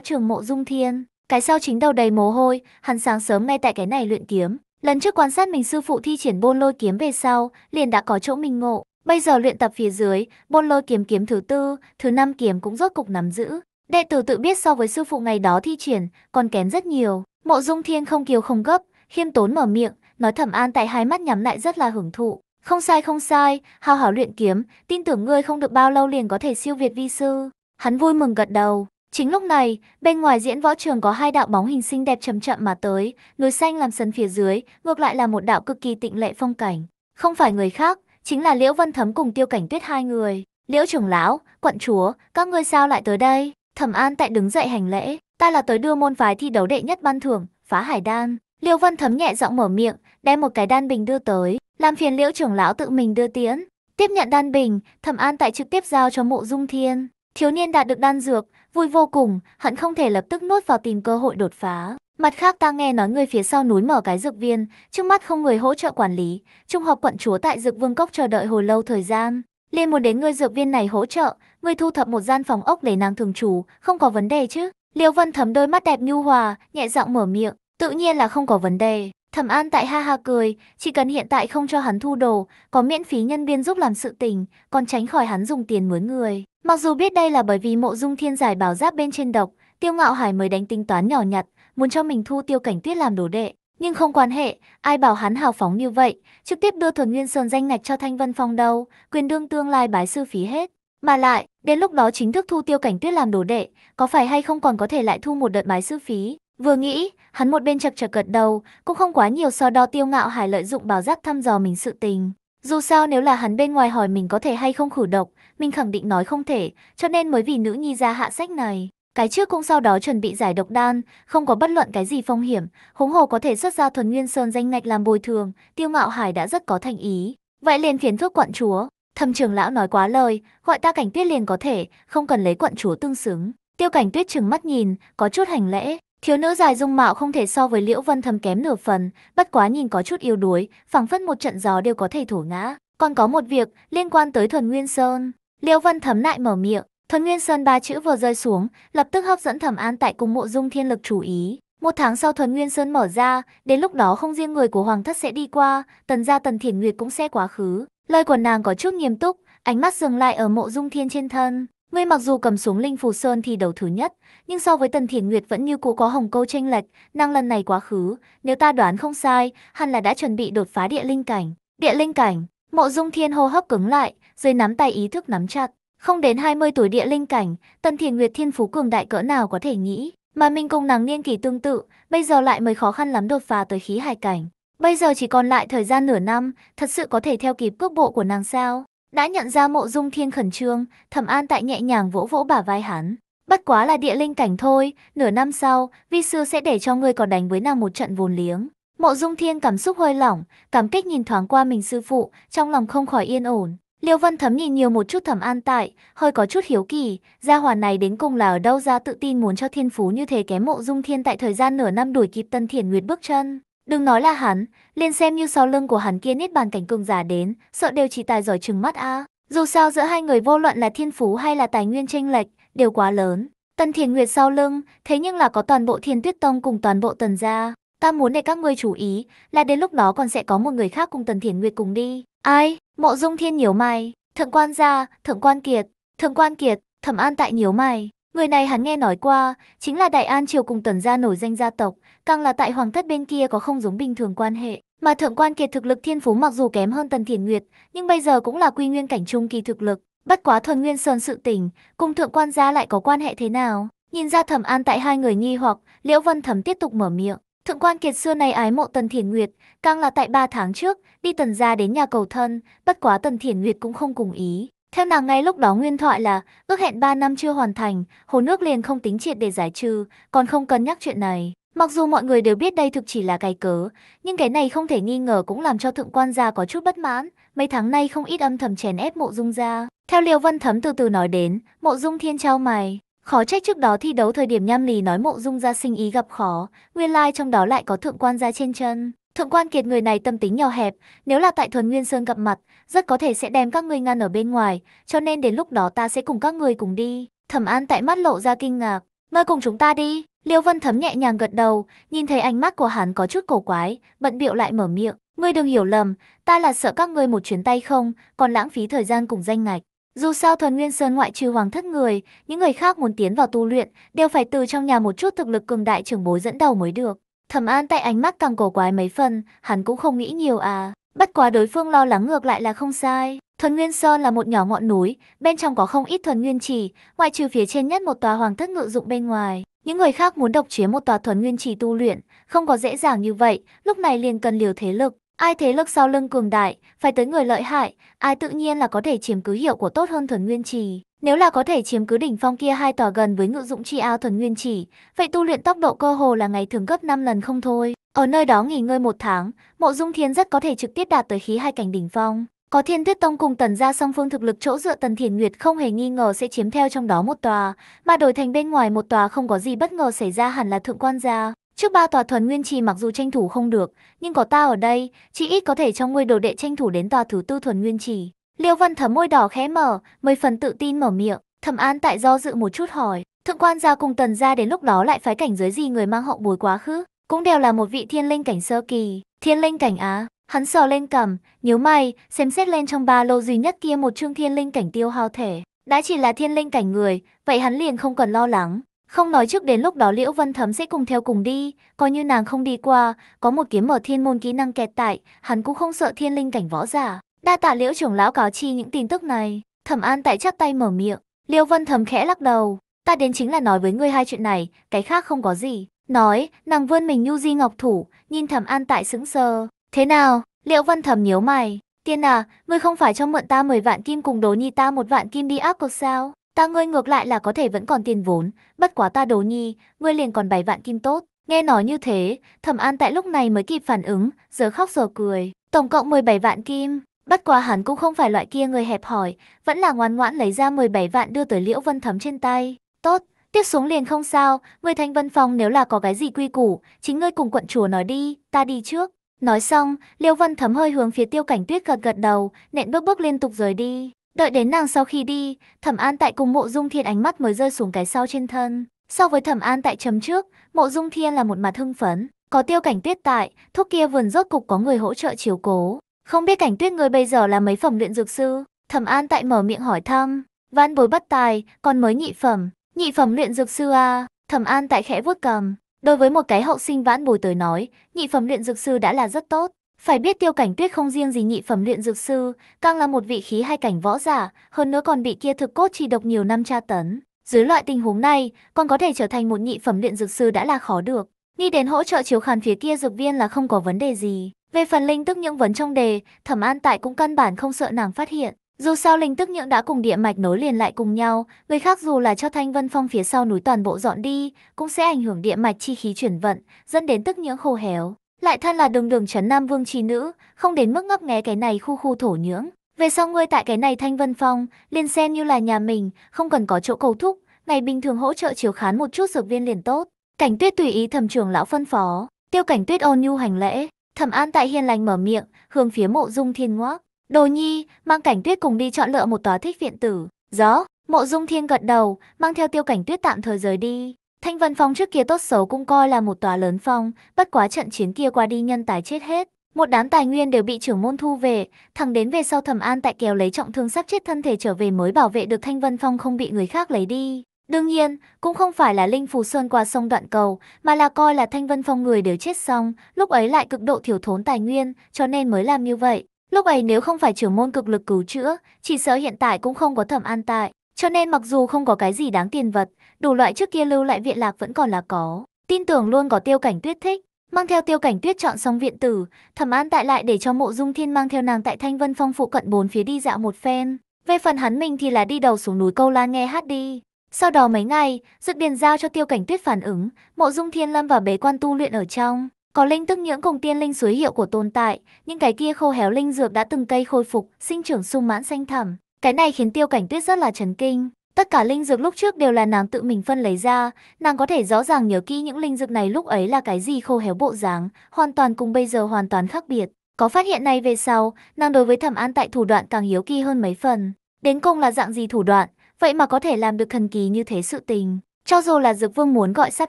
trường mộ dung thiên. Cái sau chính đầu đầy mồ hôi, hắn sáng sớm ngay tại cái này luyện kiếm. Lần trước quan sát mình sư phụ thi triển bôn lôi kiếm về sau, liền đã có chỗ mình ngộ. Bây giờ luyện tập phía dưới, bôn lôi kiếm kiếm thứ tư, thứ năm kiếm cũng rốt cục nắm giữ. Đệ tử tự biết so với sư phụ ngày đó thi triển, còn kém rất nhiều. Mộ dung thiên không kiều không gấp, khiêm tốn mở miệng, nói thẩm an tại hai mắt nhắm lại rất là hưởng thụ. Không sai không sai, hào hảo luyện kiếm, tin tưởng ngươi không được bao lâu liền có thể siêu việt vi sư. Hắn vui mừng gật đầu. Chính lúc này, bên ngoài diễn võ trường có hai đạo bóng hình xinh đẹp chậm chậm mà tới, núi xanh làm sân phía dưới, ngược lại là một đạo cực kỳ tịnh lệ phong cảnh. Không phải người khác, chính là Liễu Vân Thấm cùng Tiêu Cảnh Tuyết hai người. Liễu trưởng lão, quận chúa, các ngươi sao lại tới đây? Thẩm An tại đứng dậy hành lễ, ta là tới đưa môn phái thi đấu đệ nhất ban thưởng, phá hải đan. Liêu Vân Thấm nhẹ giọng mở miệng, đem một cái đan bình đưa tới, làm phiền Liễu trưởng lão tự mình đưa tiễn. Tiếp nhận đan bình, Thẩm An tại trực tiếp giao cho Mộ Dung Thiên. Thiếu niên đạt được đan dược, vui vô cùng, hận không thể lập tức nuốt vào tìm cơ hội đột phá. Mặt khác ta nghe nói người phía sau núi mở cái dược viên, trước mắt không người hỗ trợ quản lý, trung học quận chúa tại dược vương cốc chờ đợi hồi lâu thời gian. Liên muốn đến người dược viên này hỗ trợ, người thu thập một gian phòng ốc để nàng thường trú, không có vấn đề chứ. Liêu Vân thấm đôi mắt đẹp nhu hòa, nhẹ giọng mở miệng, Tự nhiên là không có vấn đề. Thẩm An tại ha ha cười, chỉ cần hiện tại không cho hắn thu đồ, có miễn phí nhân viên giúp làm sự tình, còn tránh khỏi hắn dùng tiền mướn người. Mặc dù biết đây là bởi vì mộ dung thiên giải bảo giáp bên trên độc, tiêu ngạo hải mới đánh tính toán nhỏ nhặt, muốn cho mình thu tiêu cảnh tuyết làm đồ đệ. Nhưng không quan hệ, ai bảo hắn hào phóng như vậy, trực tiếp đưa thuần nguyên sơn danh ngạch cho Thanh Vân Phong đâu, quyền đương tương lai bái sư phí hết. Mà lại, đến lúc đó chính thức thu tiêu cảnh tuyết làm đồ đệ, có phải hay không còn có thể lại thu một đợt bái sư phí, Vừa nghĩ, hắn một bên chật chật gật đầu, cũng không quá nhiều so đo tiêu ngạo hải lợi dụng bảo giác thăm dò mình sự tình. Dù sao nếu là hắn bên ngoài hỏi mình có thể hay không khử độc, mình khẳng định nói không thể, cho nên mới vì nữ nhi ra hạ sách này. Cái trước cũng sau đó chuẩn bị giải độc đan, không có bất luận cái gì phong hiểm, húng hồ có thể xuất ra thuần nguyên sơn danh ngạch làm bồi thường, tiêu ngạo hải đã rất có thành ý. Vậy liền phiến thuốc quận chúa, thâm trưởng lão nói quá lời, gọi ta cảnh tuyết liền có thể, không cần lấy quận chúa tương xứng. Tiêu cảnh tuyết trừng mắt nhìn, có chút hành lễ, Thiếu nữ dài dung mạo không thể so với Liễu Vân Thầm kém nửa phần, bất quá nhìn có chút yếu đuối, phảng phất một trận gió đều có thể thổ ngã. Còn có một việc liên quan tới Thuần Nguyên Sơn. Liễu Vân Thầm lại mở miệng, Thuần Nguyên Sơn ba chữ vừa rơi xuống, lập tức hấp dẫn Thẩm An tại cùng mộ dung thiên lực chú ý. Một tháng sau Thuần Nguyên Sơn mở ra, đến lúc đó không riêng người của Hoàng Thất sẽ đi qua, tần gia tần thiển nguyệt cũng sẽ quá khứ. Lời của nàng có chút nghiêm túc, ánh mắt dừng lại ở mộ dung thiên trên thân. Ngươi mặc dù cầm xuống linh phù sơn thì đầu thứ nhất, nhưng so với Tần Thiển Nguyệt vẫn như cũ có hồng câu tranh lệch, năng lần này quá khứ, nếu ta đoán không sai, hẳn là đã chuẩn bị đột phá địa linh cảnh. Địa linh cảnh, Mộ Dung Thiên hô hấp cứng lại, dưới nắm tay ý thức nắm chặt. Không đến 20 tuổi địa linh cảnh, Tần Thiền Nguyệt thiên phú cường đại cỡ nào có thể nghĩ, mà mình cùng nàng niên kỷ tương tự, bây giờ lại mới khó khăn lắm đột phá tới khí hải cảnh. Bây giờ chỉ còn lại thời gian nửa năm, thật sự có thể theo kịp cước bộ của nàng sao? Đã nhận ra Mộ Dung Thiên khẩn trương, Thẩm An tại nhẹ nhàng vỗ vỗ bả vai hắn, Bất quá là địa linh cảnh thôi, nửa năm sau, vi sư sẽ để cho ngươi còn đánh với nàng một trận vồn liếng. Mộ Dung Thiên cảm xúc hơi lỏng, cảm kích nhìn thoáng qua mình sư phụ, trong lòng không khỏi yên ổn. Liêu Vân Thấm nhìn nhiều một chút Thẩm An Tại, hơi có chút hiếu kỳ, gia hòa này đến cùng là ở đâu ra tự tin muốn cho thiên phú như thế kém Mộ Dung Thiên tại thời gian nửa năm đuổi kịp Tân Thiển Nguyệt bước chân. Đừng nói là hắn, liền xem như sau lưng của hắn kia niết bàn cảnh cường giả đến, sợ đều chỉ tài giỏi trừng mắt a. Dù sao giữa hai người vô luận là thiên phú hay là tài nguyên chênh lệch, đều quá lớn. Tần Thiền Nguyệt sau lưng, thế nhưng là có toàn bộ Thiên Tuyết Tông cùng toàn bộ Tần gia. Ta muốn để các ngươi chú ý, là đến lúc đó còn sẽ có một người khác cùng Tần Thiền Nguyệt cùng đi. Ai? Mộ Dung Thiên nhiều mày, Thượng quan gia, Thượng quan Kiệt, Thượng quan Kiệt, Thẩm An tại nhiều mày. Người này hắn nghe nói qua, chính là Đại An triều cùng Tần gia nổi danh gia tộc, càng là tại hoàng thất bên kia có không giống bình thường quan hệ. Mà Thượng quan Kiệt thực lực thiên phú mặc dù kém hơn Tần Thiền Nguyệt, nhưng bây giờ cũng là quy nguyên cảnh trung kỳ thực lực, Bất quá thuần nguyên sơn sự tình cùng thượng quan gia lại có quan hệ thế nào? Nhìn ra thẩm an tại hai người nghi hoặc, Liễu Vân Thẩm tiếp tục mở miệng. Thượng quan kiệt xưa này ái mộ Tần Thiền Nguyệt, càng là tại ba tháng trước, đi tần gia đến nhà cầu thân, bất quá Tần Thiền Nguyệt cũng không cùng ý. Theo nàng ngay lúc đó nguyên thoại là, ước hẹn 3 năm chưa hoàn thành, hồ nước liền không tính triệt để giải trừ, còn không cân nhắc chuyện này. Mặc dù mọi người đều biết đây thực chỉ là cái cớ, nhưng cái này không thể nghi ngờ cũng làm cho thượng quan gia có chút bất mãn, mấy tháng nay không ít âm thầm chèn ép mộ dung gia. Theo Liêu Vân Thấm từ từ nói đến, Mộ Dung Thiên trao mày. Khó trách trước đó thi đấu thời điểm nham lì nói Mộ Dung gia sinh ý gặp khó, nguyên lai like trong đó lại có thượng quan gia trên chân. Thượng quan kiệt người này tâm tính nhỏ hẹp, nếu là tại thuần nguyên sơn gặp mặt, rất có thể sẽ đem các ngươi ngăn ở bên ngoài, cho nên đến lúc đó ta sẽ cùng các ngươi cùng đi. Thẩm An tại mắt lộ ra kinh ngạc, mời cùng chúng ta đi. Liêu Vân Thấm nhẹ nhàng gật đầu, nhìn thấy ánh mắt của hắn có chút cổ quái, bận biệu lại mở miệng. Ngươi đừng hiểu lầm, ta là sợ các ngươi một chuyến tay không, còn lãng phí thời gian cùng danh ngạch. Dù sao thuần nguyên sơn ngoại trừ hoàng thất người, những người khác muốn tiến vào tu luyện đều phải từ trong nhà một chút thực lực cường đại trưởng bối dẫn đầu mới được. Thẩm An tại ánh mắt càng cổ quái mấy phần, hắn cũng không nghĩ nhiều à. Bất quá đối phương lo lắng ngược lại là không sai. Thuần Nguyên Sơn là một nhỏ ngọn núi, bên trong có không ít thuần nguyên trì, ngoại trừ phía trên nhất một tòa hoàng thất ngự dụng bên ngoài. Những người khác muốn độc chiếm một tòa thuần nguyên trì tu luyện, không có dễ dàng như vậy, lúc này liền cần liều thế lực. Ai thế lực sau lưng cường đại, phải tới người lợi hại, ai tự nhiên là có thể chiếm cứ hiệu của tốt hơn thuần nguyên trì. Nếu là có thể chiếm cứ đỉnh phong kia hai tòa gần với ngự dụng chi ao thuần nguyên trì, vậy tu luyện tốc độ cơ hồ là ngày thường gấp 5 lần không thôi. Ở nơi đó nghỉ ngơi một tháng, mộ dung thiên rất có thể trực tiếp đạt tới khí hai cảnh đỉnh phong. Có thiên tuyết tông cùng tần gia song phương thực lực chỗ dựa tần thiền nguyệt không hề nghi ngờ sẽ chiếm theo trong đó một tòa, mà đổi thành bên ngoài một tòa không có gì bất ngờ xảy ra hẳn là thượng quan gia. Trước ba tòa thuần nguyên trì mặc dù tranh thủ không được, nhưng có ta ở đây, chỉ ít có thể cho ngươi đồ đệ tranh thủ đến tòa thứ tư thuần nguyên trì. Liêu Văn Thấm môi đỏ khẽ mở, mười phần tự tin mở miệng, Thẩm An tại do dự một chút hỏi, thượng quan gia cùng tần gia đến lúc đó lại phái cảnh giới gì người mang hậu bối quá khứ, cũng đều là một vị thiên linh cảnh sơ kỳ, thiên linh cảnh á. Hắn sờ lên cầm, nhíu mày, xem xét lên trong ba lô duy nhất kia một chương thiên linh cảnh tiêu hao thể, đã chỉ là thiên linh cảnh người, vậy hắn liền không cần lo lắng. Không nói trước đến lúc đó Liễu Vân Thấm sẽ cùng theo cùng đi, coi như nàng không đi qua, có một kiếm mở thiên môn kỹ năng kẹt tại, hắn cũng không sợ thiên linh cảnh võ giả. Đa tạ Liễu trưởng lão cáo chi những tin tức này, Thẩm An tại chắc tay mở miệng, Liễu Vân Thấm khẽ lắc đầu, ta đến chính là nói với ngươi hai chuyện này, cái khác không có gì. Nói, nàng vươn mình nhu di ngọc thủ, nhìn Thẩm An tại sững sờ. Thế nào? Liễu Vân Thẩm nhíu mày, tiên à, ngươi không phải cho mượn ta 10 vạn kim cùng đố nhi ta một vạn kim đi ác cột sao? Ta ngươi ngược lại là có thể vẫn còn tiền vốn, bất quá ta đố nhi, ngươi liền còn bảy vạn kim tốt. Nghe nói như thế, Thẩm An tại lúc này mới kịp phản ứng, giờ khóc giờ cười. Tổng cộng 17 vạn kim, bất quá hắn cũng không phải loại kia người hẹp hỏi, vẫn là ngoan ngoãn lấy ra 17 vạn đưa tới Liễu Vân Thấm trên tay. Tốt, tiếp xuống liền không sao, người thanh vân phòng nếu là có cái gì quy củ, chính ngươi cùng quận chùa nói đi, ta đi trước. Nói xong, Liễu Vân Thấm hơi hướng phía tiêu cảnh tuyết gật gật đầu, nện bước bước liên tục rời đi. Đợi đến nàng sau khi đi, Thẩm An Tại cùng Mộ Dung Thiên ánh mắt mới rơi xuống cái sau trên thân. So với Thẩm An Tại chấm trước, Mộ Dung Thiên là một mặt hưng phấn. Có tiêu cảnh tuyết tại, thuốc kia vườn rốt cục có người hỗ trợ chiếu cố. Không biết cảnh tuyết người bây giờ là mấy phẩm luyện dược sư? Thẩm An Tại mở miệng hỏi thăm. Văn bối bắt tài, còn mới nhị phẩm. Nhị phẩm luyện dược sư à? Thẩm An Tại khẽ vuốt cầm. Đối với một cái hậu sinh vãn bồi tới nói, nhị phẩm luyện dược sư đã là rất tốt. Phải biết tiêu cảnh tuyết không riêng gì nhị phẩm luyện dược sư, càng là một vị khí hai cảnh võ giả, hơn nữa còn bị kia thực cốt chi độc nhiều năm tra tấn. Dưới loại tình huống này, còn có thể trở thành một nhị phẩm luyện dược sư đã là khó được. Nghĩ đến hỗ trợ chiếu khán phía kia dược viên là không có vấn đề gì. Về phần linh tức những vấn trong đề, thẩm an tại cũng căn bản không sợ nàng phát hiện. Dù sao linh tức nhượng đã cùng địa mạch nối liền lại cùng nhau, người khác dù là cho thanh vân phong phía sau núi toàn bộ dọn đi, cũng sẽ ảnh hưởng địa mạch chi khí chuyển vận, dẫn đến tức nhưỡng khô héo. Lại thân là đường đường trấn Nam Vương trí nữ, không đến mức ngấp nghé cái này khu khu thổ nhưỡng. Về sau ngươi tại cái này Thanh Vân Phong, liền xem như là nhà mình, không cần có chỗ cầu thúc, ngày bình thường hỗ trợ chiếu khán một chút dược viên liền tốt. Cảnh Tuyết tùy ý thẩm trưởng lão phân phó, Tiêu Cảnh Tuyết ôn nhu hành lễ, Thẩm An tại hiền lành mở miệng, hướng phía Mộ Dung Thiên ngoác, "Đồ nhi, mang Cảnh Tuyết cùng đi chọn lựa một tòa thích viện tử." gió Mộ Dung Thiên gật đầu, mang theo Tiêu Cảnh Tuyết tạm thời rời đi. Thanh Vân Phong trước kia tốt xấu cũng coi là một tòa lớn phong, bất quá trận chiến kia qua đi nhân tài chết hết. Một đám tài nguyên đều bị trưởng môn thu về, thẳng đến về sau thẩm an tại kéo lấy trọng thương sắp chết thân thể trở về mới bảo vệ được Thanh Vân Phong không bị người khác lấy đi. Đương nhiên, cũng không phải là Linh Phù Sơn qua sông đoạn cầu, mà là coi là Thanh Vân Phong người đều chết xong, lúc ấy lại cực độ thiếu thốn tài nguyên, cho nên mới làm như vậy. Lúc ấy nếu không phải trưởng môn cực lực cứu chữa, chỉ sợ hiện tại cũng không có thẩm an tại. Cho nên mặc dù không có cái gì đáng tiền vật, đủ loại trước kia lưu lại viện lạc vẫn còn là có. Tin tưởng luôn có tiêu cảnh tuyết thích. Mang theo tiêu cảnh tuyết chọn xong viện tử, thẩm an tại lại để cho mộ dung thiên mang theo nàng tại Thanh Vân Phong phụ cận bốn phía đi dạo một phen. Về phần hắn mình thì là đi đầu xuống núi câu lan nghe hát đi. Sau đó mấy ngày, dự điền giao cho tiêu cảnh tuyết phản ứng, mộ dung thiên lâm vào bế quan tu luyện ở trong. Có linh tức nhưỡng cùng tiên linh suối hiệu của tồn tại, những cái kia khô héo linh dược đã từng cây khôi phục, sinh trưởng sung mãn xanh thẳm. Cái này khiến Tiêu Cảnh Tuyết rất là chấn kinh. Tất cả linh dược lúc trước đều là nàng tự mình phân lấy ra, nàng có thể rõ ràng nhớ kỹ những linh dược này lúc ấy là cái gì khô héo bộ dáng, hoàn toàn cùng bây giờ hoàn toàn khác biệt. Có phát hiện này về sau, nàng đối với thẩm an tại thủ đoạn càng hiếu kỳ hơn mấy phần. Đến cùng là dạng gì thủ đoạn, vậy mà có thể làm được thần kỳ như thế sự tình. Cho dù là dược vương muốn gọi sắp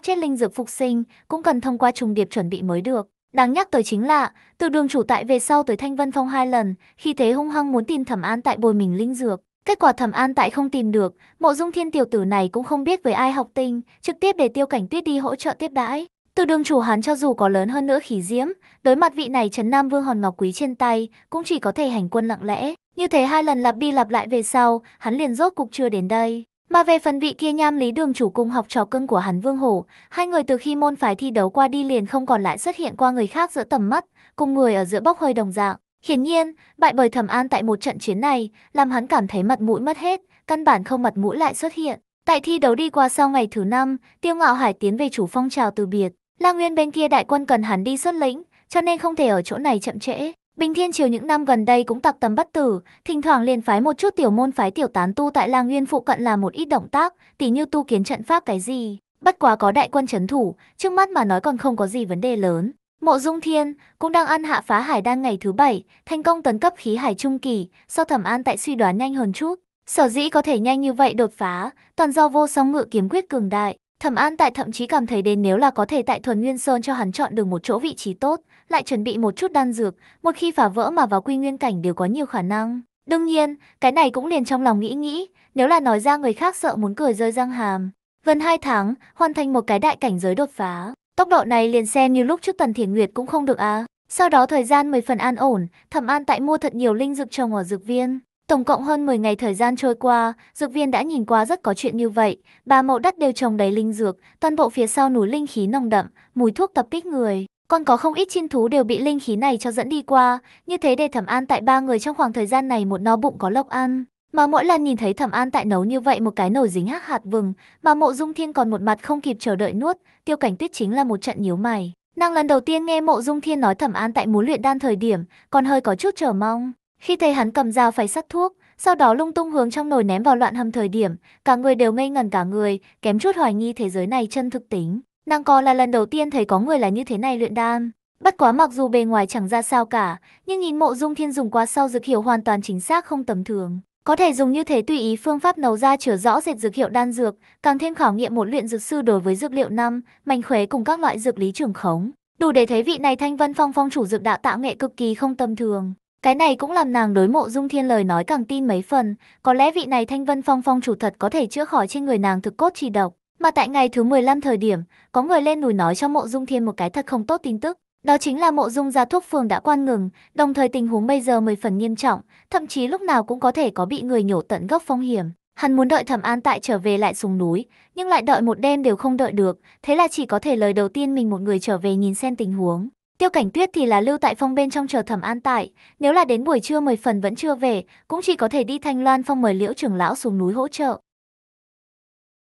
chết linh dược phục sinh, cũng cần thông qua trùng điệp chuẩn bị mới được. Đáng nhắc tới chính là, từ đường chủ tại về sau tới Thanh Vân Phong hai lần, khi thế hung hăng muốn tìm thẩm an tại bồi mình linh dược. Kết quả thẩm an tại không tìm được, mộ dung thiên tiểu tử này cũng không biết với ai học tinh, trực tiếp để tiêu cảnh tuyết đi hỗ trợ tiếp đãi. Từ đường chủ hắn cho dù có lớn hơn nữa khí diễm, đối mặt vị này Trấn Nam Vương Hòn Ngọc Quý trên tay, cũng chỉ có thể hành quân lặng lẽ. Như thế hai lần lặp đi lặp lại về sau, hắn liền rốt cục chưa đến đây. Mà về phần vị kia nham lý đường chủ cùng học trò cưng của hắn Vương Hổ, hai người từ khi môn phái thi đấu qua đi liền không còn lại xuất hiện qua người khác giữa tầm mắt, cùng người ở giữa bốc hơi đồng dạng. Hiển nhiên, bại bởi Thẩm An tại một trận chiến này, làm hắn cảm thấy mặt mũi mất hết, căn bản không mặt mũi lại xuất hiện. Tại thi đấu đi qua sau ngày thứ năm, Tiêu Ngạo Hải tiến về chủ phong trào từ biệt. La Nguyên bên kia đại quân cần hắn đi xuất lĩnh, cho nên không thể ở chỗ này chậm trễ. Bình Thiên Triều những năm gần đây cũng tặc tầm bất tử, thỉnh thoảng liền phái một chút tiểu môn phái tiểu tán tu tại Lang Nguyên phụ cận làm một ít động tác, tỉ như tu kiến trận pháp cái gì. Bất quá có đại quân chấn thủ, trước mắt mà nói còn không có gì vấn đề lớn. Mộ Dung Thiên cũng đang ăn hạ phá hải đan ngày thứ bảy, thành công tấn cấp khí hải trung kỳ, sau thẩm an tại suy đoán nhanh hơn chút. Sở dĩ có thể nhanh như vậy đột phá, toàn do vô song ngự kiếm quyết cường đại. Thẩm An tại thậm chí cảm thấy đến nếu là có thể tại Thuần Nguyên Sơn cho hắn chọn được một chỗ vị trí tốt, lại chuẩn bị một chút đan dược, một khi phá vỡ mà vào quy nguyên cảnh đều có nhiều khả năng. Đương nhiên, cái này cũng liền trong lòng nghĩ nghĩ, nếu là nói ra người khác sợ muốn cười rơi răng hàm. Gần 2 tháng, hoàn thành một cái đại cảnh giới đột phá, tốc độ này liền xem như lúc trước Tần Thiển Nguyệt cũng không được à. Sau đó thời gian 10 phần an ổn, Thẩm An tại mua thật nhiều linh dược trồng ở dược viên. Tổng cộng hơn 10 ngày thời gian trôi qua, dược viên đã nhìn qua rất có chuyện như vậy. Ba mẫu đất đều trồng đầy linh dược, toàn bộ phía sau núi linh khí nồng đậm, mùi thuốc tập kích người. Còn có không ít chim thú đều bị linh khí này cho dẫn đi qua, như thế để Thẩm An tại ba người trong khoảng thời gian này một no bụng có lộc ăn. Mà mỗi lần nhìn thấy Thẩm An tại nấu như vậy một cái nồi dính hắc hạt vừng, mà Mộ Dung Thiên còn một mặt không kịp chờ đợi nuốt, Tiêu Cảnh Tuyết chính là một trận nhíu mày. Nàng lần đầu tiên nghe Mộ Dung Thiên nói Thẩm An tại muốn luyện đan thời điểm, còn hơi có chút chờ mong. Khi thấy hắn cầm dao phải sắc thuốc, sau đó lung tung hướng trong nồi ném vào loạn hầm thời điểm, cả người đều ngây ngẩn cả người, kém chút hoài nghi thế giới này chân thực tính. Nàng còn là lần đầu tiên thấy có người là như thế này luyện đan. Bất quá mặc dù bề ngoài chẳng ra sao cả, nhưng nhìn mộ dung thiên dùng qua sau dược hiệu hoàn toàn chính xác không tầm thường. Có thể dùng như thế tùy ý phương pháp nấu ra chữa rõ rệt dược hiệu đan dược, càng thêm khảo nghiệm một luyện dược sư đối với dược liệu năm, mảnh khuế cùng các loại dược lý trường khống. Đủ để thấy vị này Thanh Vân Phong phong chủ dược đạo tạo nghệ cực kỳ không tầm thường. Cái này cũng làm nàng đối mộ dung thiên lời nói càng tin mấy phần, có lẽ vị này Thanh Vân Phong phong chủ thật có thể chữa khỏi trên người nàng thực cốt trì độc. Mà tại ngày thứ 15 thời điểm, có người lên núi nói cho Mộ Dung Thiên một cái thật không tốt tin tức. Đó chính là Mộ Dung gia thuốc phường đã quan ngừng, đồng thời tình huống bây giờ mười phần nghiêm trọng, thậm chí lúc nào cũng có thể có bị người nhổ tận gốc phong hiểm. Hắn muốn đợi Thẩm An tại trở về lại xuống núi, nhưng lại đợi một đêm đều không đợi được, thế là chỉ có thể lời đầu tiên mình một người trở về nhìn xem tình huống. Tiêu Cảnh Tuyết thì là lưu tại phong bên trong chờ Thẩm An tại, nếu là đến buổi trưa mười phần vẫn chưa về, cũng chỉ có thể đi Thanh Loan phong mời Liễu trưởng lão xuống núi hỗ trợ.